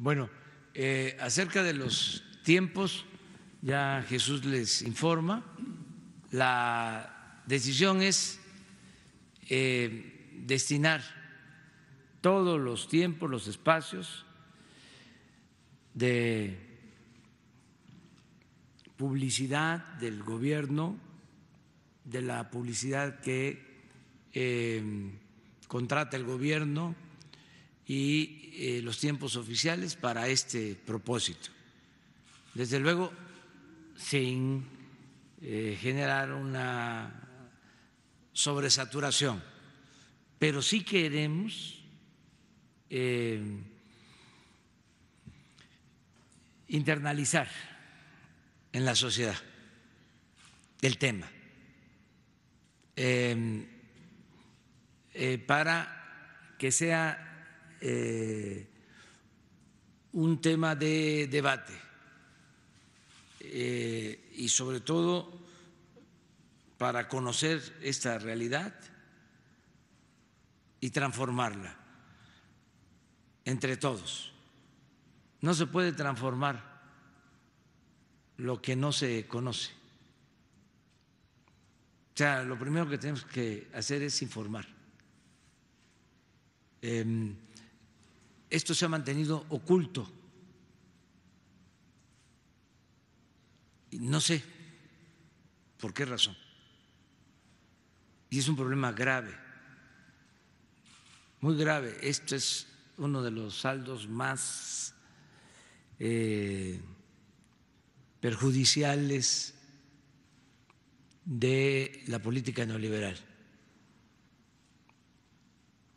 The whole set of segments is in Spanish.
Bueno, eh, acerca de los tiempos, ya Jesús les informa, la decisión es eh, destinar todos los tiempos, los espacios de publicidad del gobierno, de la publicidad que eh, contrata el gobierno, y eh, los tiempos oficiales para este propósito. Desde luego, sin eh, generar una sobresaturación, pero sí queremos eh, internalizar en la sociedad el tema para que sea eh, un tema de debate eh, y sobre todo para conocer esta realidad y transformarla entre todos. No se puede transformar lo que no se conoce. O sea, lo primero que tenemos que hacer es informar. Em, esto se ha mantenido oculto. No sé por qué razón. Y es un problema grave, muy grave. Este es uno de los saldos más eh, perjudiciales de la política neoliberal.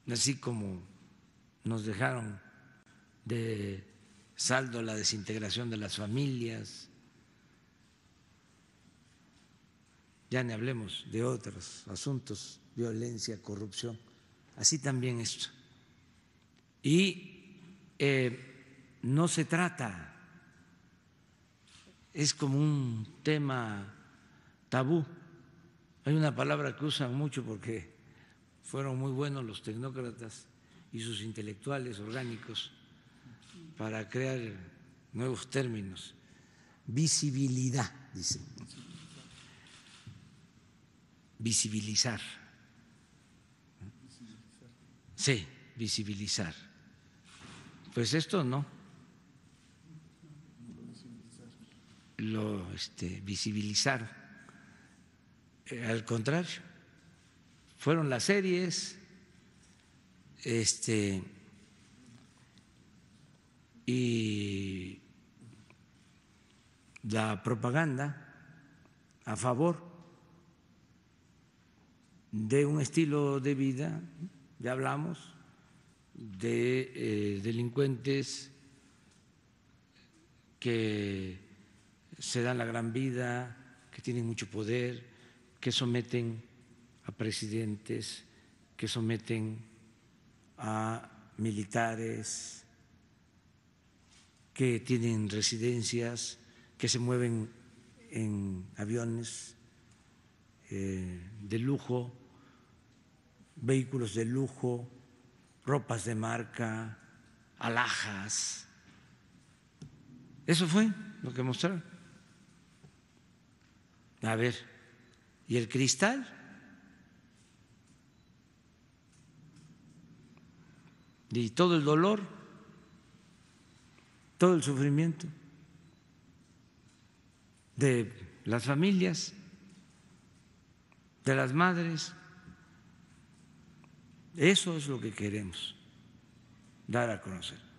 Así como nos dejaron de saldo la desintegración de las familias, ya ni hablemos de otros asuntos, violencia, corrupción, así también esto. Y eh, no se trata, es como un tema tabú. Hay una palabra que usan mucho porque fueron muy buenos los tecnócratas y sus intelectuales orgánicos para crear nuevos términos. Visibilidad, dice. Visibilizar. Sí, visibilizar. Pues esto no. Lo este, visibilizaron. Eh, al contrario, fueron las series este, y la propaganda a favor de un estilo de vida, ya hablamos, de eh, delincuentes que se dan la gran vida, que tienen mucho poder, que someten a presidentes, que someten militares que tienen residencias, que se mueven en aviones eh, de lujo, vehículos de lujo, ropas de marca, alhajas. Eso fue lo que mostraron. A ver, ¿y el cristal? y todo el dolor, todo el sufrimiento de las familias, de las madres. Eso es lo que queremos dar a conocer.